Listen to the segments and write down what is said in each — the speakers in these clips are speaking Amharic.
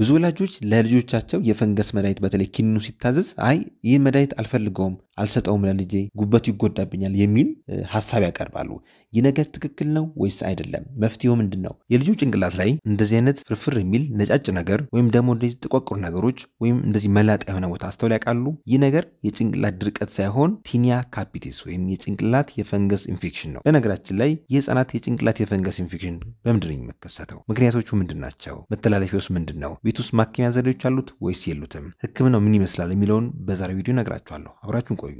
ብዙ ወላጆች ለልጆቻቸው የፈንገስ መድኃኒት በተለይ ኪኒኑ ሲታዘዝ አይ ይህን መድኃኒት አልፈልገውም፣ አልሰጠውም ለልጄ ጉበቱ ይጎዳብኛል የሚል ሀሳብ ያቀርባሉ። ይህ ነገር ትክክል ነው ወይስ አይደለም? መፍትሄው ምንድን ነው? የልጁ ጭንቅላት ላይ እንደዚህ አይነት ፍርፍር የሚል ነጫጭ ነገር ወይም ደግሞ እንደዚህ ጥቋቁር ነገሮች ወይም እንደዚህ መላጣ የሆነ ቦታ አስተውል ያውቃሉ? ይህ ነገር የጭንቅላት ድርቀት ሳይሆን ቲኒያ ካፒቴስ ወይም የጭንቅላት የፈንገስ ኢንፌክሽን ነው። በነገራችን ላይ የህፃናት የጭንቅላት የፈንገስ ኢንፌክሽን በምንድን ነው የሚከሰተው? ምክንያቶቹ ምንድን ናቸው? መተላለፊያውስ ምንድን ነው? ቤት ውስጥ ማከሚያ ዘዴዎች አሉት ወይስ የሉትም? ህክምናው ምን ይመስላል የሚለውን በዛሬ ቪዲዮ ነግራችኋለሁ። አብራችሁን ቆዩ።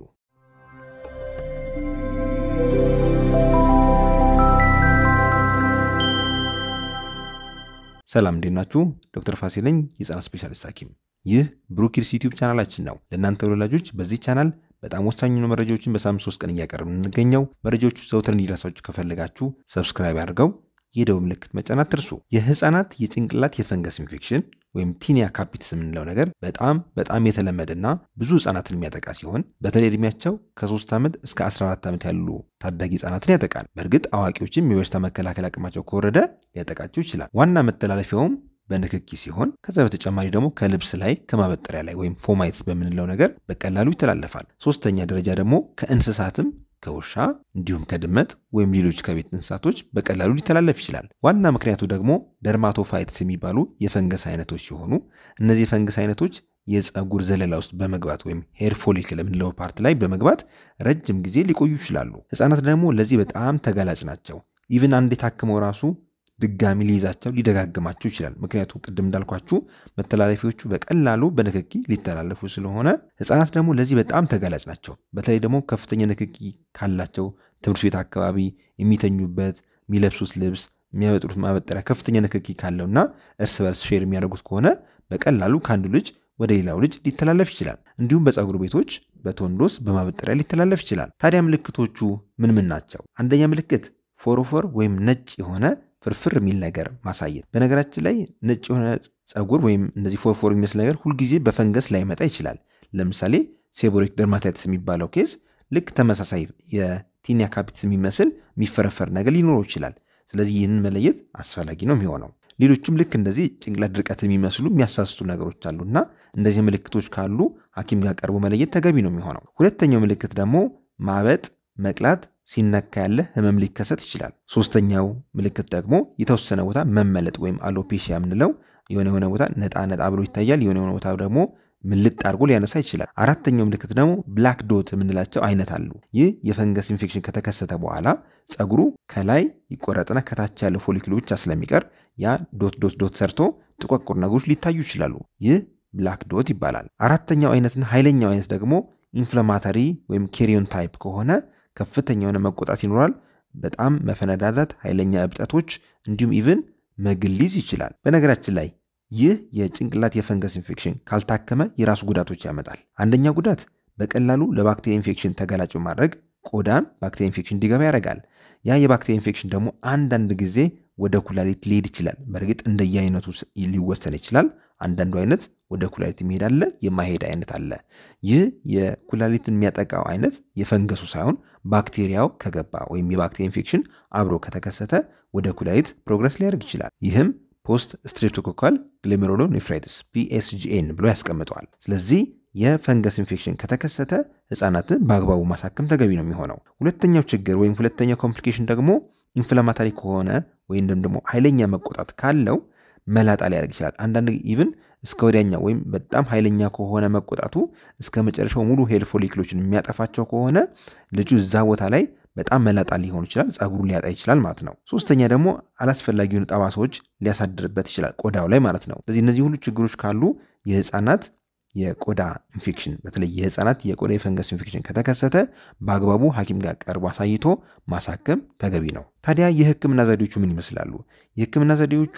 ሰላም እንዴት ናችሁ? ዶክተር ፋሲል ነኝ፣ የህፃናት ስፔሻሊስት ሐኪም። ይህ ብሩኪድስ ዩቲዩብ ቻናላችን ነው። ለእናንተ ወላጆች በዚህ ቻናል በጣም ወሳኝ ነው መረጃዎችን በሳምንት ሶስት ቀን እያቀረብን እንገኘው። መረጃዎቹ ዘውትር እንዲደርሳችሁ ከፈለጋችሁ ሰብስክራይብ አድርገው የደው ምልክት መጫን አትርሱ። የህፃናት የጭንቅላት የፈንገስ ኢንፌክሽን ወይም ቲኒያ ካፒትስ የምንለው ነገር በጣም በጣም የተለመደና ብዙ ህጻናትን የሚያጠቃ ሲሆን በተለይ እድሜያቸው ከ3 ዓመት እስከ 14 ዓመት ያሉ ታዳጊ ህጻናትን ያጠቃል። በእርግጥ አዋቂዎችም የበሽታ መከላከል አቅማቸው ከወረደ ሊያጠቃቸው ይችላል። ዋና መተላለፊያውም በንክኪ ሲሆን ከዛ በተጨማሪ ደግሞ ከልብስ ላይ ከማበጠሪያ ላይ ወይም ፎማይትስ በምንለው ነገር በቀላሉ ይተላለፋል። ሶስተኛ ደረጃ ደግሞ ከእንስሳትም ከውሻ እንዲሁም ከድመት ወይም ሌሎች ከቤት እንስሳቶች በቀላሉ ሊተላለፍ ይችላል። ዋና ምክንያቱ ደግሞ ደርማቶፋይትስ የሚባሉ የፈንገስ አይነቶች ሲሆኑ እነዚህ የፈንገስ አይነቶች የፀጉር ዘለላ ውስጥ በመግባት ወይም ሄር ፎሊክል የምንለው ፓርት ላይ በመግባት ረጅም ጊዜ ሊቆዩ ይችላሉ። ህጻናት ደግሞ ለዚህ በጣም ተጋላጭ ናቸው። ኢቭን አንዴ ታክመው ራሱ ድጋሚ ሊይዛቸው ሊደጋግማቸው ይችላል። ምክንያቱም ቅድም እንዳልኳችሁ መተላለፊዎቹ በቀላሉ በንክኪ ሊተላለፉ ስለሆነ ህፃናት ደግሞ ለዚህ በጣም ተጋላጭ ናቸው። በተለይ ደግሞ ከፍተኛ ንክኪ ካላቸው ትምህርት ቤት አካባቢ የሚተኙበት፣ የሚለብሱት ልብስ፣ የሚያበጥሩት ማበጠሪያ ከፍተኛ ንክኪ ካለውና እርስ በርስ ሼር የሚያደርጉት ከሆነ በቀላሉ ከአንዱ ልጅ ወደ ሌላው ልጅ ሊተላለፍ ይችላል። እንዲሁም በፀጉር ቤቶች፣ በቶንዶስ፣ በማበጠሪያ ሊተላለፍ ይችላል። ታዲያ ምልክቶቹ ምን ምን ናቸው? አንደኛ ምልክት ፎሮፎር ወይም ነጭ የሆነ ፍርፍር የሚል ነገር ማሳየት። በነገራችን ላይ ነጭ የሆነ ጸጉር ወይም እነዚህ ፎርፎር የሚመስል ነገር ሁልጊዜ በፈንገስ ላይመጣ ይችላል። ለምሳሌ ሴቦሪክ ደርማታይትስ የሚባለው ኬስ ልክ ተመሳሳይ የቲኒያ ካፒትስ የሚመስል የሚፈረፈር ነገር ሊኖረው ይችላል። ስለዚህ ይህንን መለየት አስፈላጊ ነው የሚሆነው። ሌሎችም ልክ እንደዚህ ጭንቅላት ድርቀት የሚመስሉ የሚያሳስቱ ነገሮች እና እንደዚህ ምልክቶች ካሉ ሐኪም ጋር ቀርቦ መለየት ተገቢ ነው የሚሆነው። ሁለተኛው ምልክት ደግሞ ማበጥ፣ መቅላት፣ ሲነካ ያለ ህመም ሊከሰት ይችላል። ሶስተኛው ምልክት ደግሞ የተወሰነ ቦታ መመለጥ ወይም አሎፔሽያ የምንለው የሆነ የሆነ ቦታ ነጣ ነጣ ብሎ ይታያል፣ የሆነ የሆነ ቦታ ደግሞ ምልጥ አድርጎ ሊያነሳ ይችላል። አራተኛው ምልክት ደግሞ ብላክ ዶት የምንላቸው አይነት አሉ። ይህ የፈንገስ ኢንፌክሽን ከተከሰተ በኋላ ጸጉሩ ከላይ ይቆረጥና ከታች ያለው ፎሊክሉ ብቻ ስለሚቀር ያ ዶት ዶት ዶት ሰርቶ ጥቋቁር ነገሮች ሊታዩ ይችላሉ። ይህ ብላክ ዶት ይባላል። አራተኛው አይነትና ኃይለኛው አይነት ደግሞ ኢንፍላማተሪ ወይም ኬሪዮን ታይፕ ከሆነ ከፍተኛ የሆነ መቆጣት ይኖራል። በጣም መፈነዳዳት፣ ኃይለኛ እብጠቶች እንዲሁም ኢቭን መግሊዝ ይችላል። በነገራችን ላይ ይህ የጭንቅላት የፈንገስ ኢንፌክሽን ካልታከመ የራሱ ጉዳቶች ያመጣል። አንደኛ ጉዳት በቀላሉ ለባክቴሪያ ኢንፌክሽን ተጋላጭ በማድረግ ቆዳን ባክቴሪያ ኢንፌክሽን እንዲገባ ያደርጋል። ያ የባክቴሪያ ኢንፌክሽን ደግሞ አንዳንድ ጊዜ ወደ ኩላሊት ሊሄድ ይችላል። በእርግጥ እንደየአይነቱ ሊወሰን ይችላል። አንዳንዱ አይነት ወደ ኩላሊት የሚሄድ አለ፣ የማሄድ አይነት አለ። ይህ የኩላሊትን የሚያጠቃው አይነት የፈንገሱ ሳይሆን ባክቴሪያው ከገባ ወይም የባክቴሪያ ኢንፌክሽን አብሮ ከተከሰተ ወደ ኩላሊት ፕሮግረስ ሊያደርግ ይችላል። ይህም ፖስት ስትሬፕቶኮካል ግሎሜሮሎ ኔፍራይትስ ፒኤስጂኤን ብሎ ያስቀምጠዋል። ስለዚህ የፈንገስ ኢንፌክሽን ከተከሰተ ህፃናትን በአግባቡ ማሳከም ተገቢ ነው የሚሆነው። ሁለተኛው ችግር ወይም ሁለተኛው ኮምፕሊኬሽን ደግሞ ኢንፍላማታሪ ከሆነ ወይም ደግሞ ኃይለኛ መቆጣት ካለው መላጣ ሊያደርግ ይችላል። አንዳንድ ኢቭን እስከ ወዲያኛው ወይም በጣም ኃይለኛ ከሆነ መቆጣቱ እስከ መጨረሻው ሙሉ ሄር ፎሊክሎችን የሚያጠፋቸው ከሆነ ልጁ እዛ ቦታ ላይ በጣም መላጣ ሊሆን ይችላል። ጸጉሩ ሊያጣ ይችላል ማለት ነው። ሶስተኛ ደግሞ አላስፈላጊውን ጠባሳዎች ሊያሳድርበት ይችላል ቆዳው ላይ ማለት ነው። ስለዚህ እነዚህ ሁሉ ችግሮች ካሉ የህፃናት የቆዳ ኢንፌክሽን በተለይ የህፃናት የቆዳ የፈንገስ ኢንፌክሽን ከተከሰተ በአግባቡ ሐኪም ጋር ቀርቦ አሳይቶ ማሳከም ተገቢ ነው። ታዲያ የህክምና ዘዴዎቹ ምን ይመስላሉ? የህክምና ዘዴዎቹ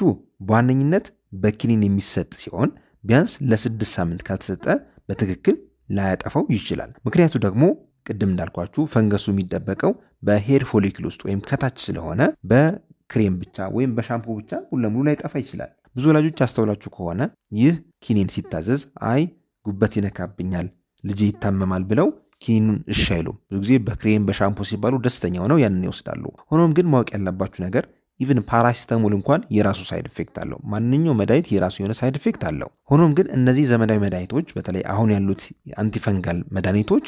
በዋነኝነት በኪኒን የሚሰጥ ሲሆን ቢያንስ ለስድስት ሳምንት ካልተሰጠ በትክክል ላያጠፋው ይችላል። ምክንያቱ ደግሞ ቅድም እንዳልኳችሁ ፈንገሱ የሚጠበቀው በሄር ፎሊክል ውስጥ ወይም ከታች ስለሆነ በክሬም ብቻ ወይም በሻምፖ ብቻ ሙሉ ለሙሉ ላይጠፋ ይችላል። ብዙ ወላጆች አስተውላችሁ ከሆነ ይህ ኪኒን ሲታዘዝ አይ ጉበት ይነካብኛል፣ ልጄ ይታመማል ብለው ኪኒኑን እሺ አይሉም። ብዙ ጊዜ በክሬም በሻምፖ ሲባሉ ደስተኛ ሆነው ያንን ይወስዳሉ። ሆኖም ግን ማወቅ ያለባችሁ ነገር ኢቭን ፓራሲታሞል እንኳን የራሱ ሳይድ ኢፌክት አለው። ማንኛው መድኃኒት የራሱ የሆነ ሳይድ ኢፌክት አለው። ሆኖም ግን እነዚህ ዘመናዊ መድኃኒቶች በተለይ አሁን ያሉት አንቲፈንጋል መድኃኒቶች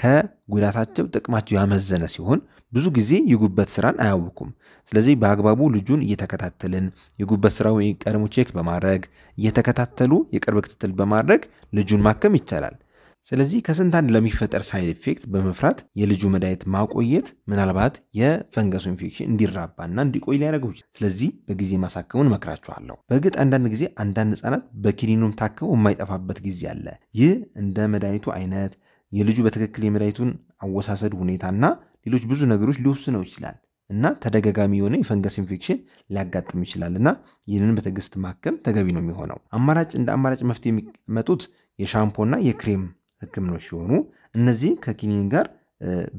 ከጉዳታቸው ጥቅማቸው ያመዘነ ሲሆን ብዙ ጊዜ የጉበት ስራን አያውቁም። ስለዚህ በአግባቡ ልጁን እየተከታተልን የጉበት ስራው ቀድሞ ቼክ በማድረግ እየተከታተሉ የቅርብ ክትትል በማድረግ ልጁን ማከም ይቻላል። ስለዚህ ከስንት አንድ ለሚፈጠር ሳይድ ኢፌክት በመፍራት የልጁ መድኃኒት ማቆየት ምናልባት የፈንገሱ ኢንፌክሽን እንዲራባና እንዲቆይ ሊያደርገው ይችላል። ስለዚህ በጊዜ ማሳከሙን እመክራችኋለሁ። በእርግጥ አንዳንድ ጊዜ አንዳንድ ህጻናት በኪኒኑም ታክመው የማይጠፋበት ጊዜ አለ። ይህ እንደ መድኃኒቱ አይነት የልጁ በትክክል የመድኃኒቱን አወሳሰድ ሁኔታና ሌሎች ብዙ ነገሮች ሊወስነው ይችላል እና ተደጋጋሚ የሆነ የፈንገስ ኢንፌክሽን ሊያጋጥም ይችላል እና ይህንን በትዕግስት ማከም ተገቢ ነው የሚሆነው። አማራጭ እንደ አማራጭ መፍትሄ የሚመጡት የሻምፖና የክሬም ህክምኖች ሲሆኑ እነዚህ ከኪኒን ጋር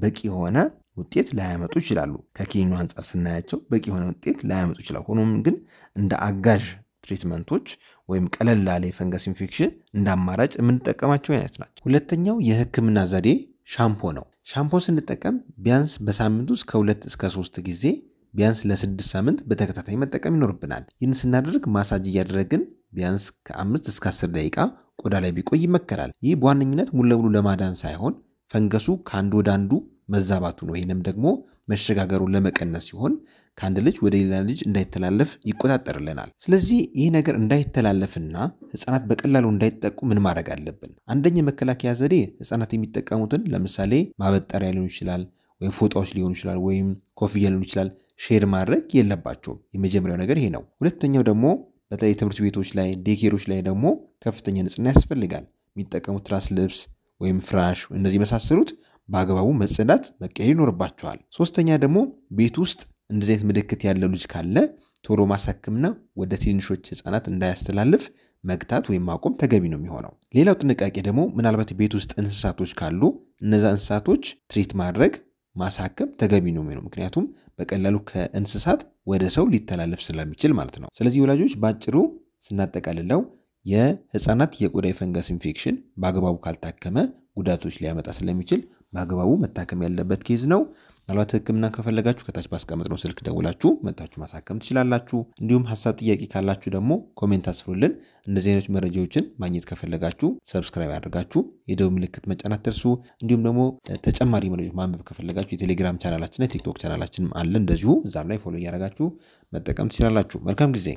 በቂ የሆነ ውጤት ላያመጡ ይችላሉ። ከኪኒኑ አንጻር ስናያቸው በቂ የሆነ ውጤት ላያመጡ ይችላል። ሆኖም ግን እንደ አጋዥ ትሪትመንቶች ወይም ቀለል ላለ የፈንገስ ኢንፌክሽን እንደ አማራጭ የምንጠቀማቸው አይነት ናቸው። ሁለተኛው የህክምና ዘዴ ሻምፖ ነው። ሻምፖ ስንጠቀም ቢያንስ በሳምንት ውስጥ ከሁለት እስከ ሶስት ጊዜ ቢያንስ ለስድስት ሳምንት በተከታታይ መጠቀም ይኖርብናል። ይህን ስናደርግ ማሳጅ እያደረግን ቢያንስ ከአምስት እስከ አስር ደቂቃ ቆዳ ላይ ቢቆይ ይመከራል። ይህ በዋነኝነት ሙሉ ለሙሉ ለማዳን ሳይሆን ፈንገሱ ከአንዱ ወደ አንዱ መዛባቱን ወይንም ደግሞ መሸጋገሩን ለመቀነስ ሲሆን ከአንድ ልጅ ወደ ሌላ ልጅ እንዳይተላለፍ ይቆጣጠርልናል። ስለዚህ ይህ ነገር እንዳይተላለፍና ህፃናት በቀላሉ እንዳይጠቁ ምን ማድረግ አለብን? አንደኛ የመከላከያ ዘዴ ህፃናት የሚጠቀሙትን ለምሳሌ ማበጠሪያ ሊሆን ይችላል ወይም ፎጣዎች ሊሆን ይችላል ወይም ኮፍያ ሊሆን ይችላል ሼር ማድረግ የለባቸውም። የመጀመሪያው ነገር ይሄ ነው። ሁለተኛው ደግሞ በተለይ ትምህርት ቤቶች ላይ ዴኬሮች ላይ ደግሞ ከፍተኛ ንጽህና ያስፈልጋል። የሚጠቀሙት ትራስ ልብስ ወይም ፍራሽ እነዚህ የመሳሰሉት በአግባቡ መጽዳት መቀየር ይኖርባቸዋል። ሶስተኛ ደግሞ ቤት ውስጥ እንደዚህ አይነት ምልክት ያለው ልጅ ካለ ቶሎ ማሳክምና ወደ ትንንሾች ህጻናት እንዳያስተላልፍ መግታት ወይም ማቆም ተገቢ ነው የሚሆነው። ሌላው ጥንቃቄ ደግሞ ምናልባት ቤት ውስጥ እንስሳቶች ካሉ እነዛ እንስሳቶች ትሪት ማድረግ ማሳከም ተገቢ ነው የሚሆነው፣ ምክንያቱም በቀላሉ ከእንስሳት ወደ ሰው ሊተላለፍ ስለሚችል ማለት ነው። ስለዚህ ወላጆች በአጭሩ ስናጠቃልለው የህፃናት የቆዳ የፈንገስ ኢንፌክሽን በአግባቡ ካልታከመ ጉዳቶች ሊያመጣ ስለሚችል በአግባቡ መታከም ያለበት ኬዝ ነው። ምናልባት ህክምና ከፈለጋችሁ ከታች ባስቀመጥ ነው ስልክ ደውላችሁ መጣችሁ ማሳከም ትችላላችሁ። እንዲሁም ሀሳብ፣ ጥያቄ ካላችሁ ደግሞ ኮሜንት አስፍሩልን። እንደዚህ አይነት መረጃዎችን ማግኘት ከፈለጋችሁ ሰብስክራይብ አድርጋችሁ የደውል ምልክት መጫናት ደርሱ። እንዲሁም ደግሞ ተጨማሪ መረጃዎች ማንበብ ከፈለጋችሁ የቴሌግራም ቻናላችንና የቲክቶክ ቻናላችን አለ። እንደዚሁ እዛም ላይ ፎሎ እያደረጋችሁ መጠቀም ትችላላችሁ። መልካም ጊዜ